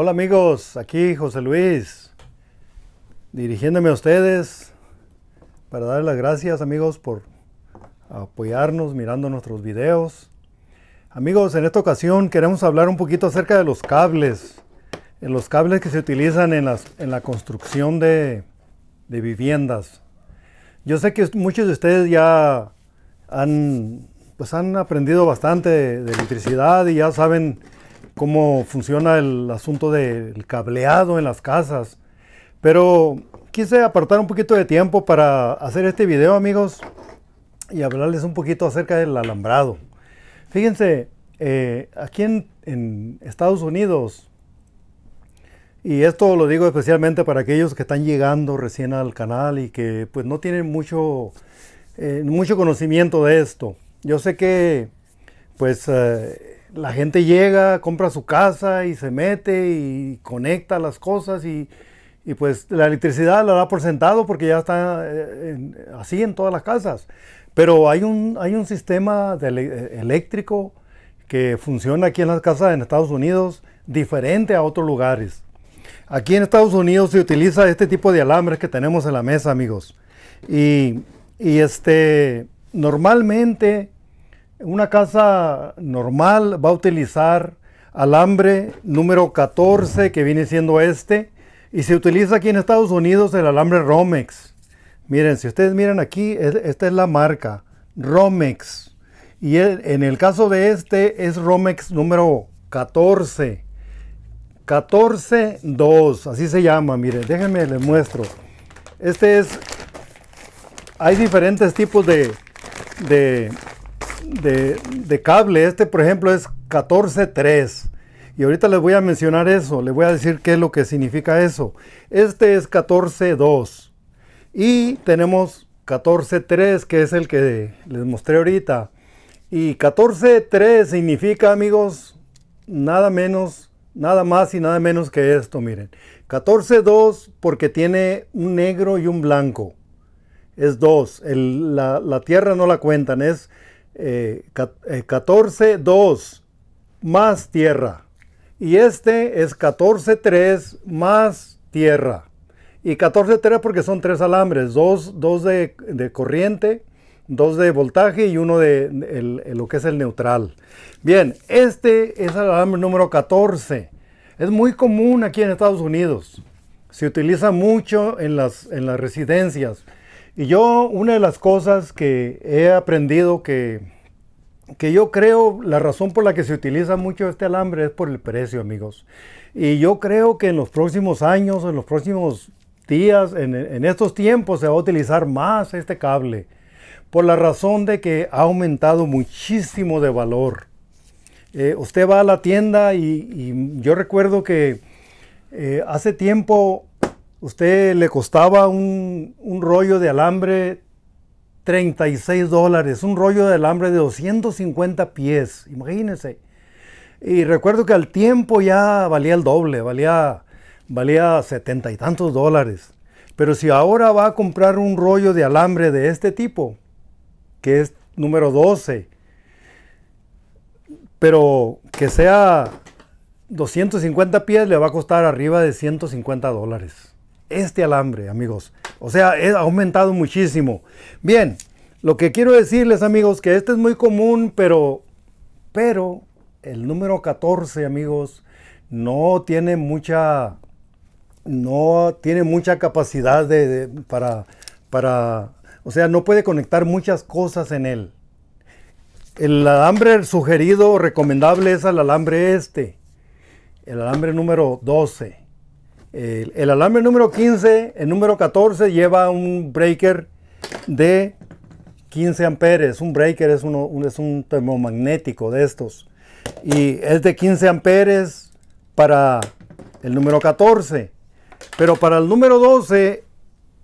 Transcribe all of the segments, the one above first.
Hola amigos, aquí José Luis, dirigiéndome a ustedes para dar las gracias amigos por apoyarnos mirando nuestros videos. Amigos, en esta ocasión queremos hablar un poquito acerca de los cables, en los cables que se utilizan en, la construcción de, viviendas. Yo sé que muchos de ustedes ya han, pues, han aprendido bastante de electricidad y ya saben cómo funciona el asunto del cableado en las casas. Pero quise apartar un poquito de tiempo para hacer este video, amigos, y hablarles un poquito acerca del alambrado. Fíjense, eh, aquí en, Estados Unidos, y esto lo digo especialmente para aquellos que están llegando recién al canal y que pues no tienen mucho, eh, mucho conocimiento de esto. Yo sé que pues eh, la gente llega, compra su casa y se mete y conecta las cosas y, pues la electricidad la da por sentado porque ya está eh, así en todas las casas. Pero hay un, hay un sistema eh, eléctrico que funciona aquí en las casas en Estados Unidos diferente a otros lugares. Aquí en Estados Unidos se utiliza este tipo de alambres que tenemos en la mesa, amigos. Y, y este, normalmente una casa normal va a utilizar alambre número 14 que viene siendo este y se utiliza aquí en Estados Unidos el alambre Romex. Miren, si ustedes miran aquí, esta es la marca Romex. Y en el caso de este es Romex número 14. 14-2, así se llama, miren, déjenme les muestro. Este es, hay diferentes tipos de de, cable, este por ejemplo es 14-3 Y ahorita les voy a mencionar eso, les voy a decir qué es lo que significa eso. Este es 14-2 Y tenemos 14-3 que es el que les mostré ahorita. Y 14-3 significa, amigos, nada menos, nada más y nada menos que esto, miren. 14-2 porque tiene un negro y un blanco. Es 2. La, la, tierra no la cuentan, es 14, eh, 2 eh, más tierra. Y este es 14, 3 más tierra. Y 14, 3 porque son tres alambres, dos, de, corriente, dos de voltaje y uno de, lo que es el neutral. Bien, este es el alambre número 14. Es muy común aquí en Estados Unidos. Se utiliza mucho en las, en las residencias. Y yo, una de las cosas que he aprendido que, que yo creo, la razón por la que se utiliza mucho este alambre es por el precio, amigos. Y yo creo que en los próximos años, en los próximos días, en, estos tiempos, se va a utilizar más este cable. Por la razón de que ha aumentado muchísimo de valor. Eh, usted va a la tienda y, yo recuerdo que eh, hace tiempo usted le costaba un, rollo de alambre 36 dólares, un rollo de alambre de 250 pies, imagínense. Y recuerdo que al tiempo ya valía el doble, valía, valía 70 y tantos dólares. Pero si ahora va a comprar un rollo de alambre de este tipo, que es número 12, pero que sea 250 pies, le va a costar arriba de 150 dólares este alambre, amigos. O sea, ha aumentado muchísimo. Bien, lo que quiero decirles, amigos, que este es muy común, pero, pero el número 14, amigos, no tiene mucha, no tiene mucha capacidad de, para, para, o sea, no puede conectar muchas cosas en él. El alambre sugerido o recomendable es el alambre este, el alambre número 12. El, el, alambre número 15, el número 14 lleva un breaker de 15 amperes. Un breaker es, un, termomagnético de estos. Y es de 15 amperes para el número 14. Pero para el número 12,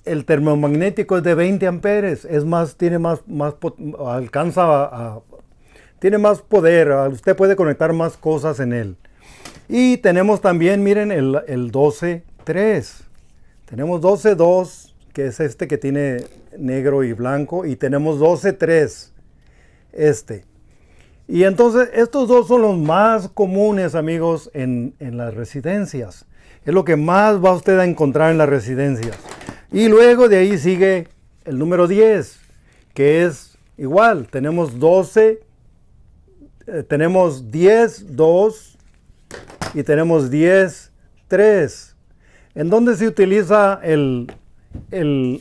el termomagnético es de 20 amperes. Es más, tiene más, alcanza tiene más poder. Usted puede conectar más cosas en él. Y tenemos también, miren, el, 12-3. Tenemos 12-2, que es este que tiene negro y blanco, y tenemos 12-3, este. Y entonces estos dos son los más comunes, amigos, en, las residencias. Es lo que más va usted a encontrar en las residencias. Y luego de ahí sigue el número 10, que es igual. Tenemos 12, eh, tenemos 10, 2, y tenemos 10, 3. ¿En dónde se utiliza el, el,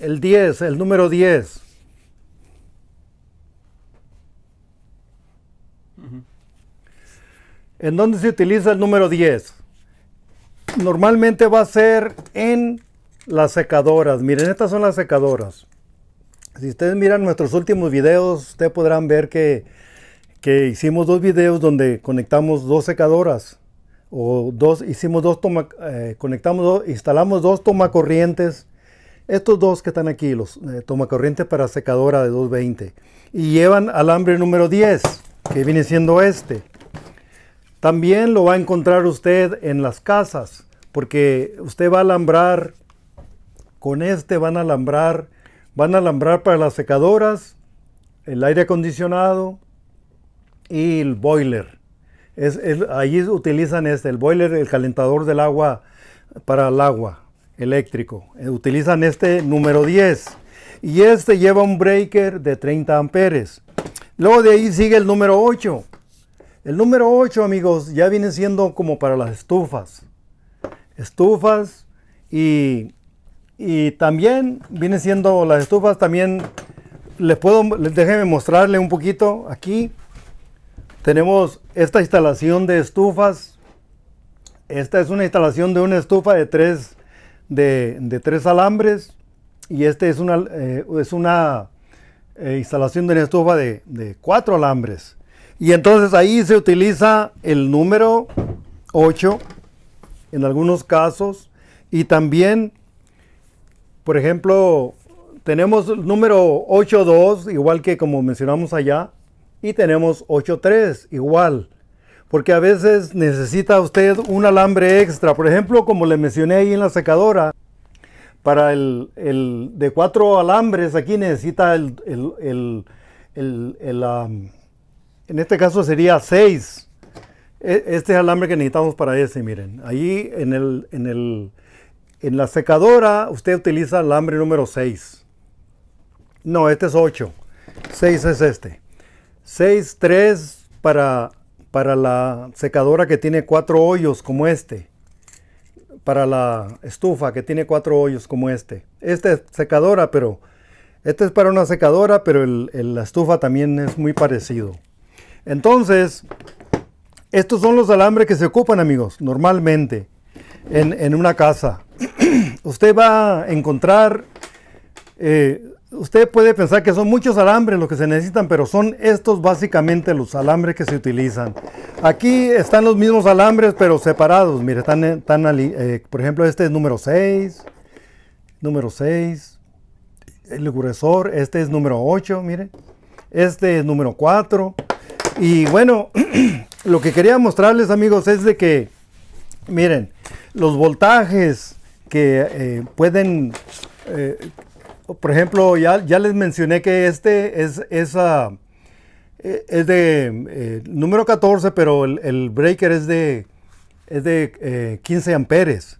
10, el número 10? ¿En dónde se utiliza el número 10? Normalmente va a ser en las secadoras. Miren, estas son las secadoras. Si ustedes miran nuestros últimos videos, ustedes podrán ver que que hicimos dos videos donde conectamos dos secadoras o dos hicimos dos toma eh, conectamos instalamos dos tomacorrientes estos dos que están aquí los toma eh, tomacorrientes para secadora de 220 y llevan alambre número 10 que viene siendo este también lo va a encontrar usted en las casas porque usted va a alambrar con este van a alambrar van a alambrar para las secadoras el aire acondicionado y el boiler. Es, allí utilizan este, el boiler, el calentador del agua para el agua eléctrico. Eh, utilizan este número 10. Y este lleva un breaker de 30 amperes. Luego de ahí sigue el número 8. El número 8, amigos, ya viene siendo como para las estufas. Estufas y, y también viene siendo las estufas también les puedo, déjenme mostrarle un poquito aquí. Tenemos esta instalación de estufas. Esta es una instalación de una estufa de tres, de, tres alambres y esta es una, eh, es una eh, instalación de una estufa de, de, cuatro alambres. Y entonces ahí se utiliza el número 8 en algunos casos y también, por ejemplo, tenemos el número 8.2, igual que como mencionamos allá, y tenemos 8.3 igual. Porque a veces necesita usted un alambre extra. Por ejemplo, como le mencioné ahí en la secadora, para el, de cuatro alambres aquí necesita el, el, el en este caso sería 6. E, este es el alambre que necesitamos para ese, miren. Ahí en, el, en, en la secadora usted utiliza alambre número 6. No, este es 8. 6 es este. 6, 3 para, para la secadora que tiene cuatro hoyos como este. Para la estufa que tiene cuatro hoyos como este. Esta es secadora, pero... Esta es para una secadora, pero la estufa también es muy parecido. Entonces, estos son los alambres que se ocupan, amigos, normalmente en, una casa. Usted va a encontrar eh, usted puede pensar que son muchos alambres los que se necesitan, pero son estos básicamente los alambres que se utilizan. Aquí están los mismos alambres, pero separados. Mire, están, eh, están eh, por ejemplo, este es número 6, número 6, el gruesor, este es número 8, mire, este es número 4. Y bueno, lo que quería mostrarles, amigos, es de que, miren, los voltajes que eh, pueden... Por ejemplo, ya, ya les mencioné que este es, e, de eh, número 14, pero el, breaker es de, de 15 eh, amperes.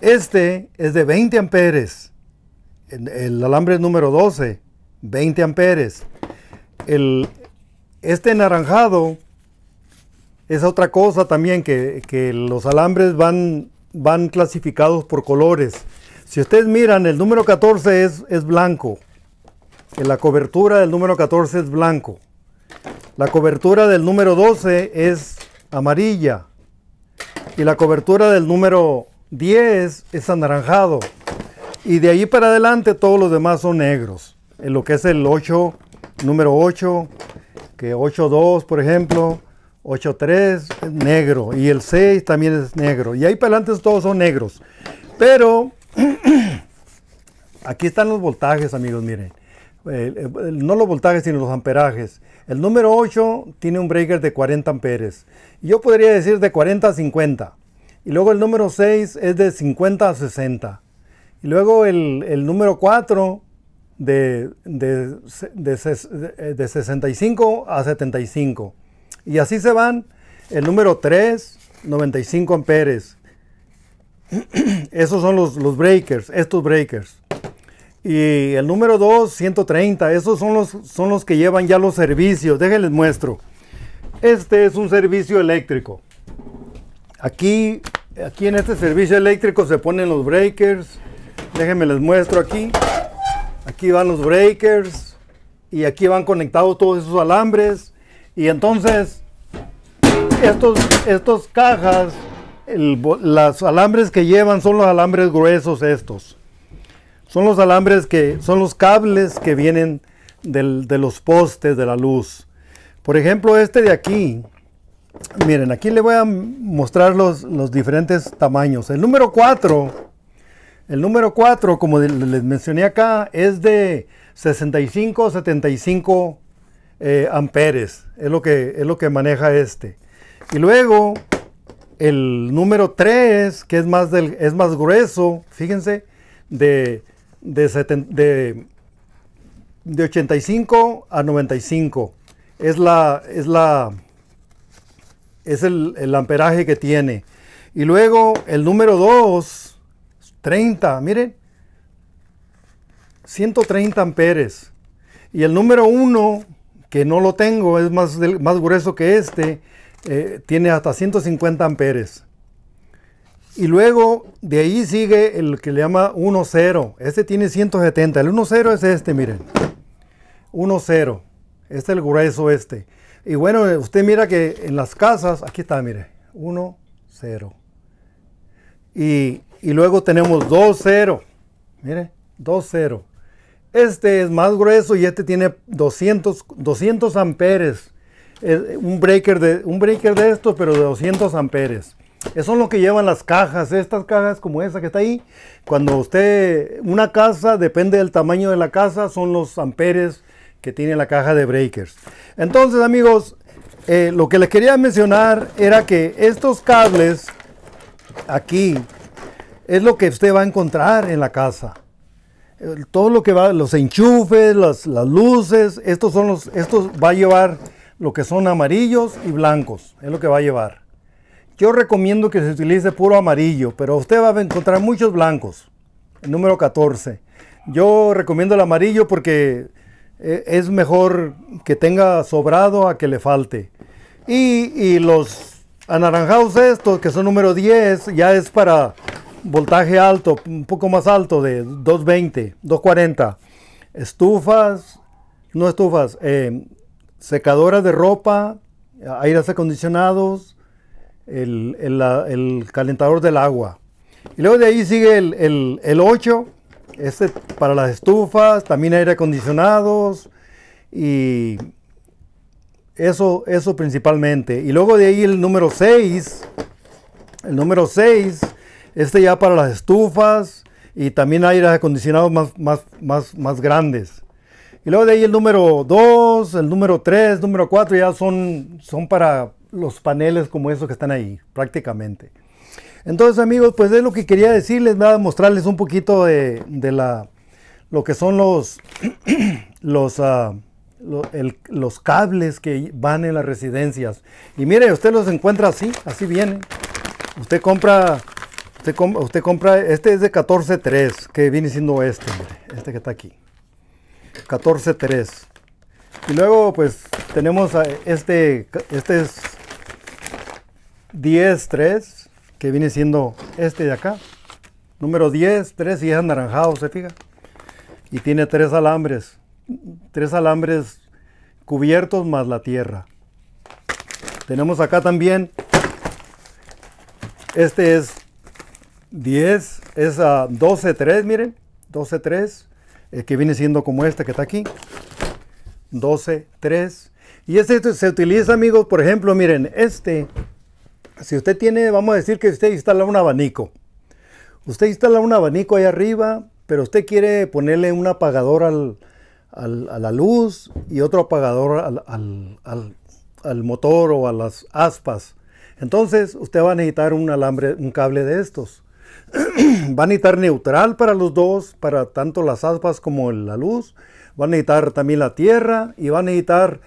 Este es de 20 amperes. El, el alambre número 12, 20 amperes. este naranjado es otra cosa también, que, los alambres van, van clasificados por colores. Si ustedes miran, el número 14 es, blanco. En la cobertura del número 14 es blanco. La cobertura del número 12 es amarilla. Y la cobertura del número 10 es anaranjado. Y de ahí para adelante todos los demás son negros. En lo que es el 8, número 8, que 8.2 por ejemplo, 8.3 es negro. Y el 6 también es negro. Y ahí para adelante todos son negros. Pero Aquí están los voltajes, amigos, miren. Eh, eh, no los voltajes, sino los amperajes. El número 8 tiene un breaker de 40 amperes. Yo podría decir de 40 a 50. Y luego el número 6 es de 50 a 60. Y luego el, número 4 de, de, de, 65 a 75. Y así se van. El número 3, 95 amperes. Esos son los, los breakers, estos breakers. Y el número 2, 130. Esos son los, son los que llevan ya los servicios. Déjenles muestro. Este es un servicio eléctrico. Aquí, aquí en este servicio eléctrico se ponen los breakers. Déjenme les muestro aquí. Aquí van los breakers. Y aquí van conectados todos esos alambres. Y entonces, estos, estos cajas los alambres que llevan son los alambres gruesos estos. Son los alambres que son los cables que vienen de los postes de la luz. Por ejemplo, este de aquí. Miren, aquí le voy a mostrar los, diferentes tamaños. El número 4, el número 4, como les mencioné acá, es de 65 75 eh, amperes. Es lo, que, es lo que maneja este. Y luego el número 3, que es más, del, es más grueso, fíjense, de, de, 85 a 95. Es, la, es, la, el, amperaje que tiene. Y luego el número 2, 30, miren, 130 amperes. Y el número 1, que no lo tengo, es más, más grueso que este, eh, tiene hasta 150 amperes. Y luego de ahí sigue el que le llama 1.0. Este tiene 170. El 1.0 es este, miren. 1.0. Este es el grueso este. Y bueno, usted mira que en las casas, aquí está, mire. 1.0. Y, y luego tenemos 2.0. Mire, 2.0. Este es más grueso y este tiene 200, 200 amperes un breaker de un breaker de estos, pero de 200 amperes. Eso son lo que llevan las cajas, estas cajas como esa que está ahí. Cuando usted, una casa, depende del tamaño de la casa, son los amperes que tiene la caja de breakers. Entonces amigos, eh, lo que les quería mencionar era que estos cables aquí es lo que usted va a encontrar en la casa. todo lo que va, los enchufes, las, las luces, estos son los, estos va a llevar lo que son amarillos y blancos, es lo que va a llevar. Yo recomiendo que se utilice puro amarillo, pero usted va a encontrar muchos blancos. El número 14. Yo recomiendo el amarillo porque e, es mejor que tenga sobrado a que le falte. Y, los anaranjados estos, que son número 10, ya es para voltaje alto, un poco más alto de 220, 240. Estufas, no estufas, eh, secadora de ropa, aires acondicionados, el, calentador del agua. Y luego de ahí sigue el, 8, este para las estufas, también aire acondicionados y eso, eso principalmente. Y luego de ahí el número 6, el número 6, este ya para las estufas y también aires acondicionados más, más, más, más grandes. Y luego de ahí el número 2, el número 3, número 4 ya son, son para los paneles como esos que están ahí, prácticamente. Entonces amigos, pues es lo que quería decirles, voy a mostrarles un poquito de, la, lo que son los, los, ah, los cables que van en las residencias. Y mire, usted los encuentra así, así viene. Usted compra, usted, compra, este es de 14.3, que viene siendo este, este que está aquí. 14.3. Y luego pues tenemos este, este es 10.3, que viene siendo este de acá. Número 10, 3 y es anaranjado, se fija. Y tiene tres alambres, tres alambres cubiertos más la tierra. Tenemos acá también, este es 10, es a 12.3, miren, 12.3 eh, que viene siendo como esta que está aquí. 12, 3. Y este se utiliza, amigos, por ejemplo, miren, este, si usted tiene, vamos a decir que usted instala un abanico. Usted instala un abanico ahí arriba, pero usted quiere ponerle un apagador al, a la luz y otro apagador al, al, al, motor o a las aspas. Entonces usted va a necesitar un alambre, un cable de estos. Van a necesitar neutral para los dos, para tanto las aspas como la luz. Van a necesitar también la tierra y van a necesitar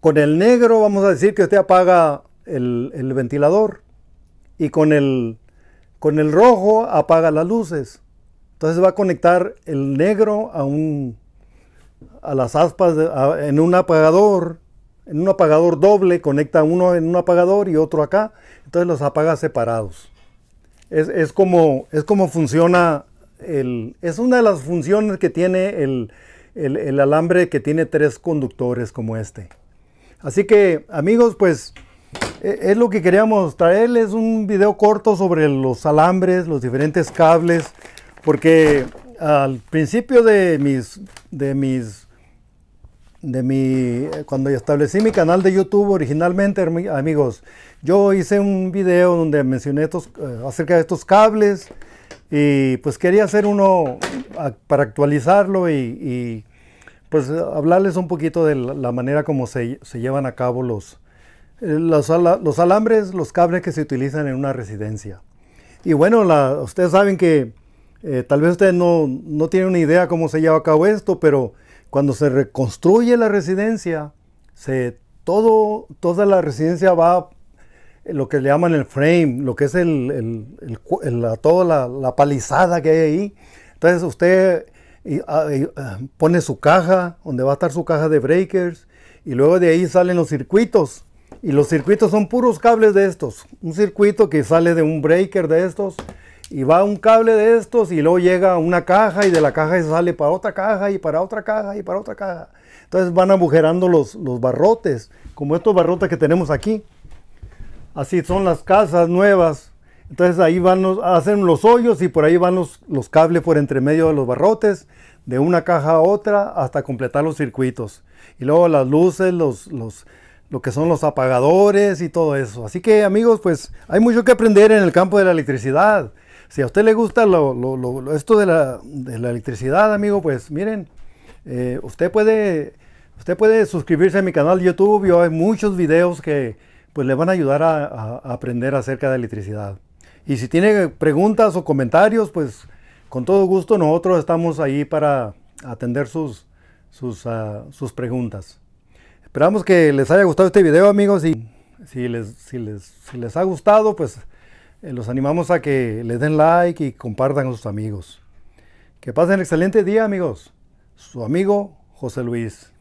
con el negro, vamos a decir que usted apaga el, ventilador y con el, con el rojo apaga las luces. Entonces va a conectar el negro a un a las aspas en un apagador, en un apagador doble, conecta uno en un apagador y otro acá, entonces los apaga separados es, como, es como funciona, el, es una de las funciones que tiene el, alambre que tiene tres conductores como este. Así que amigos, pues e, es lo que queríamos traerles un video corto sobre los alambres, los diferentes cables, porque al principio de mis, de mis de mi, cuando establecí mi canal de YouTube originalmente, amigos, yo hice un video donde mencioné estos, eh, acerca de estos cables y pues quería hacer uno para actualizarlo y, pues hablarles un poquito de la manera como se, llevan a cabo los, eh, los, los, alambres, los cables que se utilizan en una residencia. Y bueno, ustedes saben que eh, tal vez ustedes no, no tienen una idea cómo se lleva a cabo esto, pero cuando se reconstruye la residencia, se, todo, toda la residencia va, eh, lo que le llaman el frame, lo que es el, toda la, palizada que hay ahí. Entonces usted ah, ah, pone su caja, donde va a estar su caja de breakers, y luego de ahí salen los circuitos. Y los circuitos son puros cables de estos. Un circuito que sale de un breaker de estos y va un cable de estos y luego llega a una caja y de la caja se sale para otra caja y para otra caja y para otra caja. Entonces van agujerando los, los barrotes, como estos barrotes que tenemos aquí. Así son las casas nuevas. Entonces ahí van hacen los hoyos y por ahí van los, cables por entre medio de los barrotes, de una caja a otra hasta completar los circuitos. Y luego las luces, los, lo que son los apagadores y todo eso. Así que amigos, pues hay mucho que aprender en el campo de la electricidad. Si a usted le gusta esto de la, electricidad, amigo, pues miren, eh, usted, puede, usted puede suscribirse a mi canal de YouTube. Yo hay muchos videos que pues, le van a ayudar a, aprender acerca de electricidad. Y si tiene preguntas o comentarios, pues con todo gusto nosotros estamos ahí para atender sus, sus, ah, preguntas. Esperamos que les haya gustado este video, amigos. Y si les, si les ha gustado, pues eh, los animamos a que les den like y compartan con sus amigos. Que pasen un excelente día, amigos. Su amigo José Luis.